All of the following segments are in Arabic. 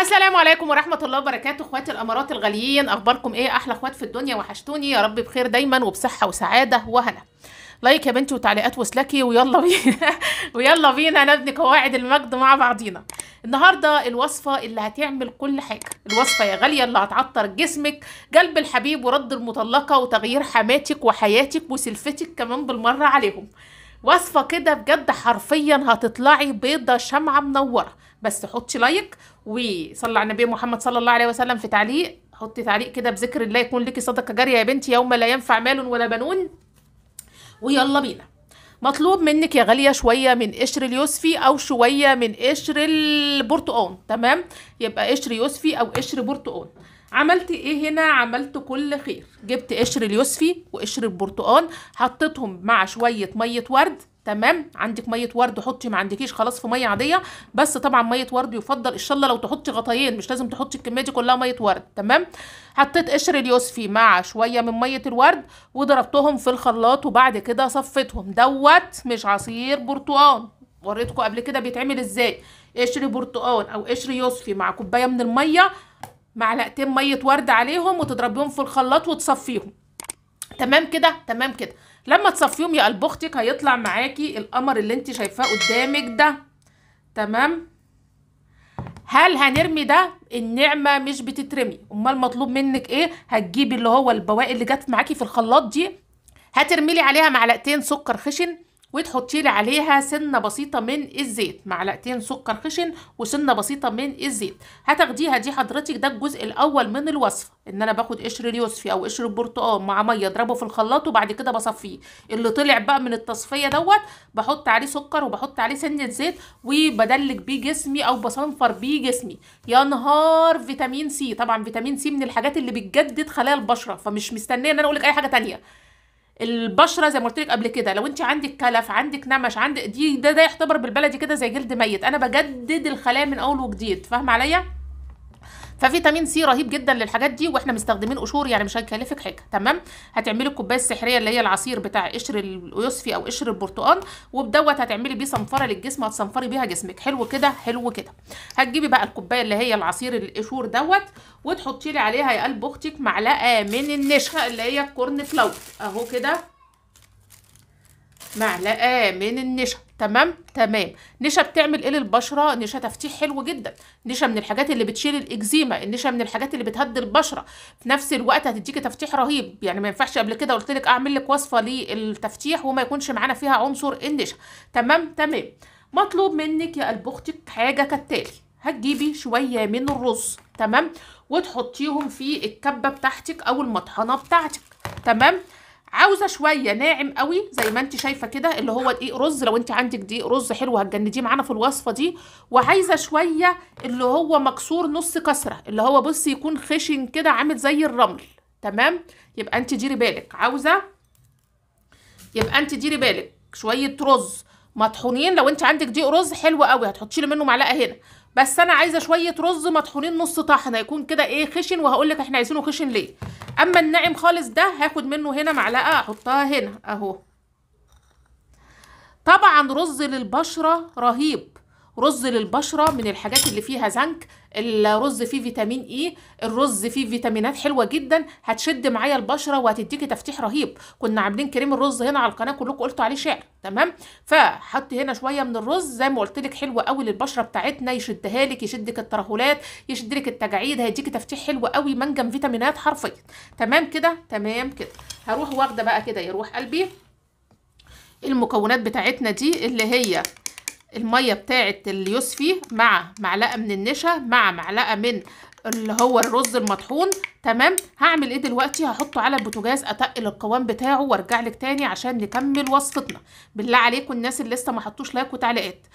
السلام عليكم ورحمة الله وبركاته اخواتي الامارات الغاليين اخباركم ايه احلى اخوات في الدنيا وحشتوني يا رب بخير دايما وبصحة وسعادة وهنا لايك يا بنتي وتعليقات وسلاكي ويلا بينا ويلا بينا نبني قواعد المجد مع بعضينا النهارده الوصفه اللي هتعمل كل حاجه الوصفه يا غاليه اللي هتعطر جسمك قلب الحبيب ورد المطلقه وتغيير حماتك وحياتك وسلفتك كمان بالمره عليهم وصفه كده بجد حرفيا هتطلعي بيضه شمعه منوره بس حطي لايك وصلى على النبي محمد صلى الله عليه وسلم في تعليق حطي تعليق كده بذكر الله يكون لك صدقه جاريه يا بنتي يوم لا ينفع مال ولا بنون ويلا بينا مطلوب منك يا غالية شوية من قشر اليوسفي أو شوية من قشر البرتقال تمام يبقى قشر يوسفي أو قشر برتقال عملت ايه هنا عملت كل خير جبت قشر اليوسفي وقشر البرتقال حطيتهم مع شوية مية ورد تمام عندك ميه ورد حطي ما عندكيش خلاص في ميه عاديه بس طبعا ميه ورد يفضل ان شاء الله لو تحطي غطيين مش لازم تحطي الكميه دي كلها ميه ورد تمام حطيت قشر اليوسفي مع شويه من ميه الورد وضربتهم في الخلاط وبعد كده صفيتهم دوت مش عصير برتقال وريتكم قبل كده بيتعمل ازاي قشر برتقال او قشر يوسفي مع كوبايه من الميه معلقتين ميه ورد عليهم وتضربيهم في الخلاط وتصفيهم تمام كده تمام كده لما تصفيهم يا قلب اختك هيطلع معاكي القمر اللي انت شايفاه قدامك ده تمام هل هنرمي ده النعمه مش بتترمي امال مطلوب منك ايه هتجيبي اللي هو البواقي اللي جت معاكي في الخلاط دي هترميلي عليها معلقتين سكر خشن وتحطي لي عليها سنه بسيطه من الزيت معلقتين سكر خشن وسنه بسيطه من الزيت هتاخديها دي حضرتك ده الجزء الاول من الوصفه ان انا باخد قشر اليوسفي او قشر البرتقال مع ميه اضربه في الخلاط وبعد كده بصفيه اللي طلع بقى من التصفيه دوت بحط عليه سكر وبحط عليه سنه زيت وبدلك بيه جسمي او بصنفر بيه جسمي يا نهار فيتامين سي طبعا فيتامين سي من الحاجات اللي بتجدد خلايا البشره فمش مستنيه ان انا اقول لك اي حاجه ثانيه البشره زي ما قلت لك قبل كده لو انت عندك كلف عندك نمش عندك دي ده ده يعتبر بالبلدي كده زي جلد ميت انا بجدد الخلايا من اول وجديد فاهمه عليا ففيتامين سي رهيب جدا للحاجات دي واحنا مستخدمين قشور يعني مش هيكلفك حاجه تمام هتعملي الكوبايه السحريه اللي هي العصير بتاع قشر اليوسفي او قشر البرتقال وبدوت هتعملي بيه صنفره للجسم هتصنفري بيها جسمك حلو كده حلو كده هتجيبي بقى الكوبايه اللي هي العصير القشور دوت وتحطي لي عليها يا قلب اختك معلقه من النشا اللي هي الكورن فلاور اهو كده معلقه من النشا تمام تمام نشا بتعمل ايه للبشره نشا تفتيح حلو جدا نشا من الحاجات اللي بتشيل الاكزيما النشا من الحاجات اللي بتهدي البشره في نفس الوقت هتديكي تفتيح رهيب يعني ما ينفعش قبل كده قلت لك اعمل لك وصفه للتفتيح وما يكونش معانا فيها عنصر النشا تمام تمام مطلوب منك يا قلب اختك حاجه كالتالي هتجيبي شويه من الرز تمام وتحطيهم في الكبه بتاعتك او المطحنه بتاعتك تمام عاوزه شويه ناعم قوي زي ما انت شايفه كده اللي هو دقيق رز لو انت عندك دقيق رز حلو هتجنديه معانا في الوصفه دي وعايزه شويه اللي هو مكسور نص كسره اللي هو بص يكون خشن كده عامل زي الرمل تمام يبقى انت ديري بالك عاوزه يبقى انت ديري بالك شويه رز مطحونين لو انت عندك دقيق رز حلو قوي هتحطي منه معلقه هنا بس انا عايزه شويه رز مطحونين نص طحن هيكون كده ايه خشن وهقول لك احنا عايزينه خشن ليه اما الناعم خالص ده هاخد منه هنا معلقه احطها هنا اهو طبعا رز للبشره رهيب رز للبشره من الحاجات اللي فيها زنك الرز فيه فيتامين اي e، الرز فيه فيتامينات حلوه جدا هتشد معايا البشره وهتديكي تفتيح رهيب كنا عاملين كريم الرز هنا على القناه كلكم قلتوا عليه شعر تمام فحط هنا شويه من الرز زي ما قلت لك حلوه قوي للبشره بتاعتنا يشدها لك يشدك الترهلات يشدلك التجاعيد هيديكي تفتيح حلو قوي منجم فيتامينات حرفيا تمام كده تمام كده هروح واخده بقى كده يروح قلبي المكونات بتاعتنا دي اللي هي الميه بتاعه اليوسفي مع معلقه من النشا مع معلقه من اللي هو الرز المطحون تمام هعمل ايه دلوقتي هحطه على البوتاجاز اتقل القوام بتاعه وارجع لك تاني عشان نكمل وصفتنا بالله عليكم الناس اللي لسه ما حطوش لايك وتعليقات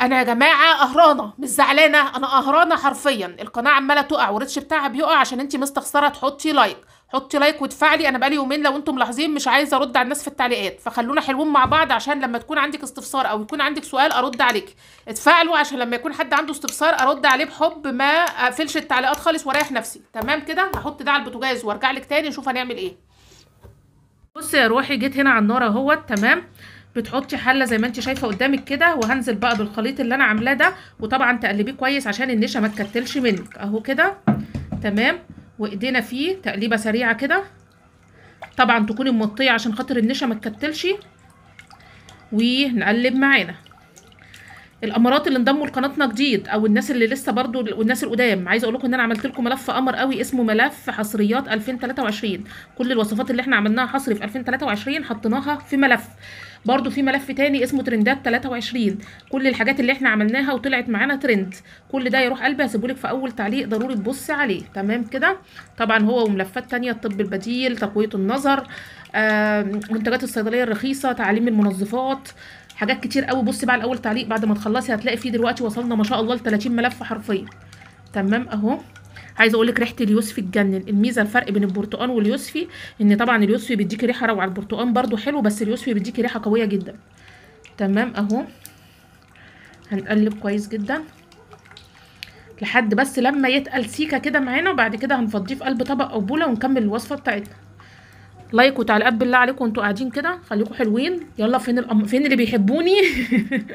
انا يا جماعه قهرانه مش زعلانه انا قهرانه حرفيا القناه عماله تقع والريتش بتاعها بيقع عشان انت مستخسره تحطي لايك حطي لايك وتفعلي انا بقالي يومين لو انتم ملاحظين مش عايزه ارد على الناس في التعليقات فخلونا حلوين مع بعض عشان لما تكون عندك استفسار او يكون عندك سؤال ارد عليك اتفاعلوا عشان لما يكون حد عنده استفسار ارد عليه بحب ما اقفلش التعليقات خالص واريح نفسي تمام كده هحط ده على البوتاجاز وارجع لك تاني نشوف هنعمل ايه بصي يا روحي جيت هنا على النار اهوت تمام بتحطي حله زي ما انت شايفه قدامك كده وهنزل بقى بالخليط اللي انا عاملاه ده وطبعا تقلبيه كويس عشان النشا ما تكتلش منك اهو كده تمام وايدينا فيه تقليبه سريعه كده طبعا تكوني موطيه عشان خاطر النشا ما تكتلش ونقلب معانا الامارات اللي انضموا لقناتنا جديد او الناس اللي لسه برضو والناس القدام عايزه اقول لكم ان انا عملت لكم ملف قمر قوي اسمه ملف حصريات 2023 كل الوصفات اللي احنا عملناها حصري في 2023 حطيناها في ملف برضو في ملف تاني اسمه ترندات 23 كل الحاجات اللي احنا عملناها وطلعت معانا ترند كل ده يروح قلبي هسيبهولك في اول تعليق ضروري تبصي عليه تمام كده طبعا هو وملفات تانية الطب البديل تقويه النظر آه، منتجات الصيدليه الرخيصه تعليم المنظفات حاجات كتير قوي بصي بقى الاول تعليق بعد ما تخلصي هتلاقي فيه دلوقتي وصلنا ما شاء الله ل 30 ملف حرفيا تمام اهو عايزه اقول لك ريحه اليوسفي تجنن الميزه الفرق بين البرتقال واليوسفي ان طبعا اليوسفي بيديكي ريحه روعه البرتقال برده حلو بس اليوسفي بيديكي ريحه قويه جدا تمام اهو هنقلب كويس جدا لحد بس لما يتقل سيكه كده معانا وبعد كده هنفضيه في قلب طبق او بوله ونكمل الوصفه بتاعتنا لايك وتعليقات بالله عليكم وانتوا قاعدين كده خليكم حلوين يلا فين الأم... فين اللي بيحبوني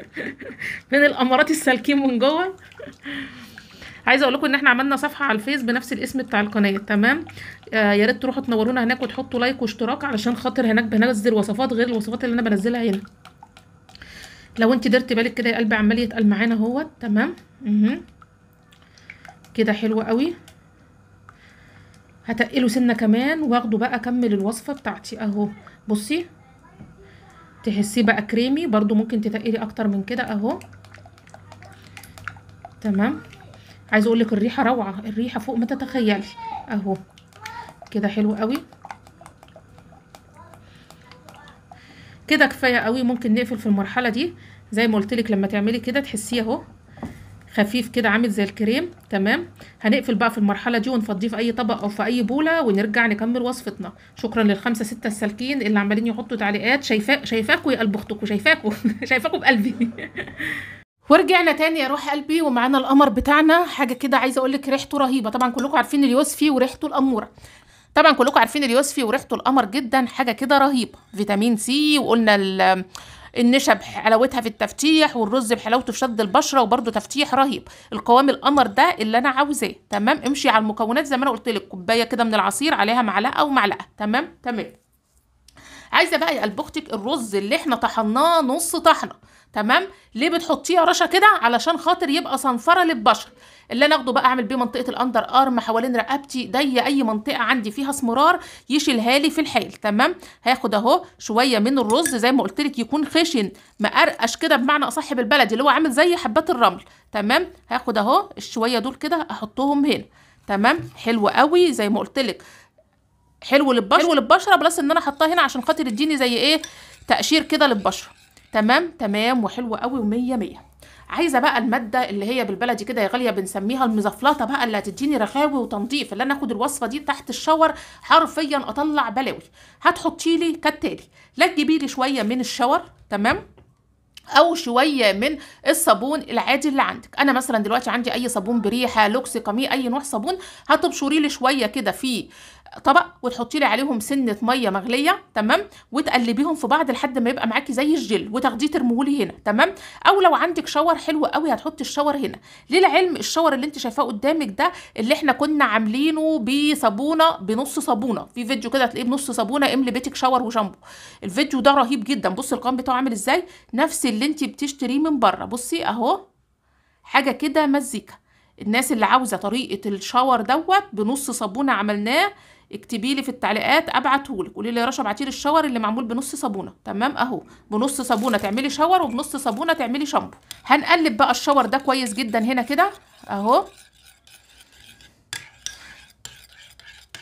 فين الامارات السالكين من جوه عايزه اقول لكم ان احنا عملنا صفحه على الفيس بنفس الاسم بتاع القناه تمام آه يا ريت تروحوا تنورونا هناك وتحطوا لايك واشتراك علشان خاطر هناك بنزل وصفات غير الوصفات اللي انا بنزلها هنا لو انت درت بالك كده يا قلبي عمال يتقل معانا اهوت تمام كده حلو قوي هتقله سنه كمان واخده بقى اكمل الوصفه بتاعتي اهو بصي تحسيه بقى كريمي برضو ممكن تتقلي اكتر من كده اهو تمام عايزه اقول لك الريحه روعه الريحه فوق ما تتخيلي اهو كده حلو قوي كده كفايه قوي ممكن نقفل في المرحله دي زي ما قلت لك لما تعملي كده تحسيه اهو خفيف كده عامل زي الكريم تمام هنقفل بقى في المرحله دي ونفضيه في اي طبق او في اي بوله ونرجع نكمل وصفتنا شكرا للخمسه سته السالكين اللي عمالين يحطوا تعليقات شايفاكوا شايفاكوا يا قلب اختكوا شايفاكوا شايفاكوا بقلبي ورجعنا تاني يا روح قلبي ومعانا القمر بتاعنا حاجه كده عايزه اقول لك ريحته رهيبه طبعا كلكم عارفين اليوسفي وريحته الاموره طبعا كلكم عارفين اليوسفي وريحته القمر جدا حاجه كده رهيبه فيتامين سي وقلنا النشا بحلاوتها في التفتيح والرز بحلاوته في شد البشره وبرده تفتيح رهيب القوام القمر ده اللي انا عاوزاه تمام امشي على المكونات زي ما انا قلت لك كوبايه كده من العصير عليها معلقه ومعلقه تمام تمام عايزه بقى يا قلب اختك الرز اللي احنا طحناه نص طحنه تمام ليه بتحطيه يا رشا كده علشان خاطر يبقى صنفره للبشر اللي انا اخده بقى اعمل بيه منطقه الاندر ارم حوالين رقبتي دي اي منطقه عندي فيها اسمرار يشيلها لي في الحيل تمام هاخد اهو شويه من الرز زي ما قلت لك يكون خشن مقرقش كده بمعنى اصح بالبلدي اللي هو عامل زي حبات الرمل تمام هاخد اهو الشويه دول كده احطهم هنا تمام حلو قوي زي ما قلت لك حلو للبشره حلو للبشره بلس ان انا حطاه هنا عشان خاطر يديني زي ايه تقشير كده للبشره تمام تمام وحلوه قوي ومية مية عايزه بقى الماده اللي هي بالبلدي كده يا غاليه بنسميها المزفلطه بقى اللي هتديني رخاوي وتنظيف اللي انا اخد الوصفه دي تحت الشاور حرفيا اطلع بلاوي هتحطي لي كالتالي لا تجيبي لي شويه من الشاور تمام او شويه من الصابون العادي اللي عندك انا مثلا دلوقتي عندي اي صابون بريحه لوكس قمي اي نوع صابون هتبشري لي شويه كده في طبق وتحطي لي عليهم سنه ميه مغليه تمام وتقلبيهم في بعض لحد ما يبقى معاكي زي الجل وتاخديه ترميهولي هنا تمام او لو عندك شاور حلو قوي هتحطي الشاور هنا للعلم الشاور اللي انت شايفاه قدامك ده اللي احنا كنا عاملينه بصابونه بنص صابونه في فيديو كده هتلاقيه بنص صابونه املي بيتك شاور وشامبو الفيديو ده رهيب جدا بصي القوام بتاعه عامل ازاي نفس اللي انت بتشتريه من بره بصي اهو حاجه كده مزيكا الناس اللي عاوزه طريقه الشاور دوت بنص صابونه عملناه اكتبي لي في التعليقات ابعته لك قولي لي يا رشا ابعتي لي الشاور اللي معمول بنص صابونه تمام اهو بنص صابونه تعملي شاور وبنص صابونه تعملي شامبو هنقلب بقى الشاور ده كويس جدا هنا كده اهو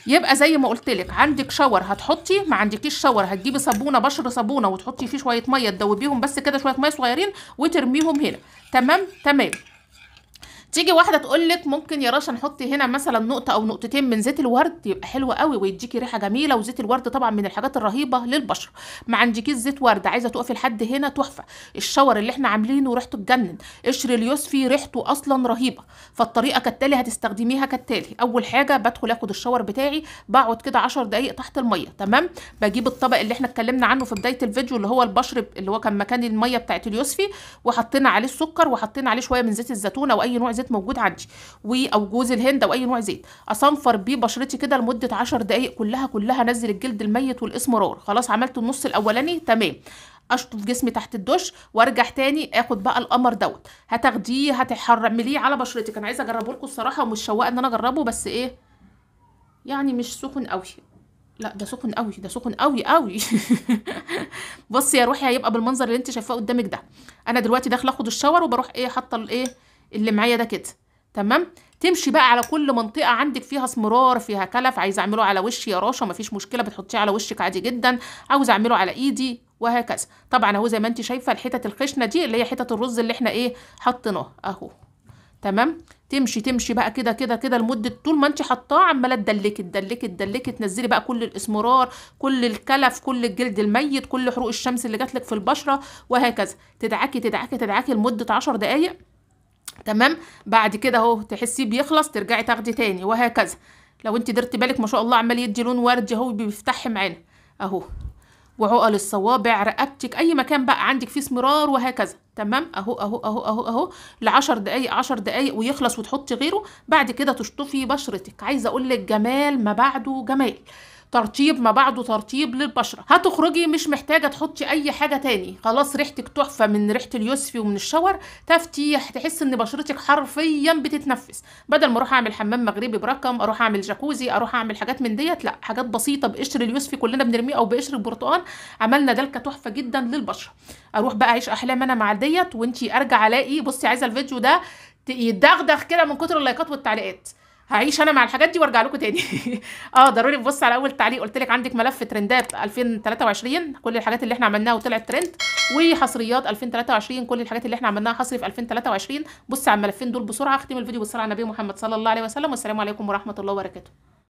يبقى زي ما قلت لك عندك شاور هتحطي ما عندكيش شاور هتجيبي صابونه بشر صابونه وتحطي فيه شويه ميه تدوبيهم بس كده شويه ميه صغيرين وترميهم هنا تمام تمام تيجي واحده تقول لك ممكن يا رشا نحطي هنا مثلا نقطه او نقطتين من زيت الورد يبقى حلو قوي ويديكي ريحه جميله وزيت الورد طبعا من الحاجات الرهيبه للبشره ما عندكيش زيت ورد عايزه تقفي لحد هنا تحفه الشاور اللي احنا عاملينه ريحته تجنن قشر اليوسفي ريحته اصلا رهيبه فالطريقه كالتالي هتستخدميها كالتالي اول حاجه بدخل اخد الشاور بتاعي بقعد كده 10 دقائق تحت الميه تمام بجيب الطبق اللي احنا اتكلمنا عنه في بدايه الفيديو اللي هو البشر اللي هو كان مكان الميه بتاعت اليوسفي وحطينا عليه السكر وحطينا عليه شويه من زيت الزيتون او اي نوع زيت موجود عندي و او جوز الهند او اي نوع زيت اصنفر بيه بشرتي كده لمده 10 دقائق كلها كلها انزل الجلد الميت والاسمرار خلاص عملت النص الاولاني تمام اشطف جسمي تحت الدش وارجع تاني اخد بقى القمر دوت هتاخديه هتحرمليه على بشرتك انا عايزه اجربه لكم الصراحه ومش شوقه ان انا اجربه بس ايه يعني مش سخن قوي لا ده سخن قوي ده سخن قوي قوي بصي يا روحي هيبقى بالمنظر اللي انت شايفاه قدامك ده انا دلوقتي داخله اخد الشاور وبروح ايه حاطه الايه اللي معايا ده كده تمام تمشي بقى على كل منطقه عندك فيها اسمرار فيها كلف عايز اعمله على وشي يا راشا مفيش مشكله بتحطيه على وشك عادي جدا عاوز اعمله على ايدي وهكذا طبعا اهو زي ما انت شايفه الحتت الخشنه دي اللي هي حتت الرز اللي احنا ايه حطيناه اهو تمام تمشي تمشي بقى كده كده كده لمده طول ما انت حطاه عماله تدلكي تدلكي تدلكي تنزلي بقى كل الاسمرار كل الكلف كل الجلد الميت كل حروق الشمس اللي جات لك في البشره وهكذا تدعكي تدعكي تدعكي لمده 10 دقائق تمام بعد كده اهو تحسيه بيخلص ترجعي تاخدي تاني وهكذا لو انت درتي بالك ما شاء الله عمال يدي لون وردي اهو بيفتح معانا اهو وعقل الصوابع رقبتك اي مكان بقى عندك فيه اسمرار وهكذا تمام اهو اهو اهو اهو اهو لعشر دقايق عشر دقايق ويخلص وتحطي غيره بعد كده تشطفي بشرتك عايزه اقول لك جمال ما بعده جمال ترطيب ما بعده ترطيب للبشره هتخرجي مش محتاجه تحطي اي حاجه تاني خلاص ريحتك تحفه من ريحه اليوسفي ومن الشاور تفتيح تحس ان بشرتك حرفيا بتتنفس بدل ما اروح اعمل حمام مغربي برقم اروح اعمل جاكوزي اروح اعمل حاجات من ديت لا حاجات بسيطه بقشر اليوسفي كلنا بنرميه او بقشر البرتقال عملنا دلكه تحفه جدا للبشره اروح بقى اعيش احلام انا مع ديت وانتي ارجع الاقي بصي عايزه الفيديو ده يدغدغ كده من كتر اللايكات والتعليقات هعيش انا مع الحاجات دي وارجع لكم تاني اه ضروري تبص على اول تعليق قلت لك عندك ملف ترندات 2023 كل الحاجات اللي احنا عملناها وطلعت ترند وحصريات 2023 كل الحاجات اللي احنا عملناها حصري في 2023 بص على الملفين دول بسرعه اختم الفيديو بالصلاه على النبي محمد صلى الله عليه وسلم والسلام عليكم ورحمه الله وبركاته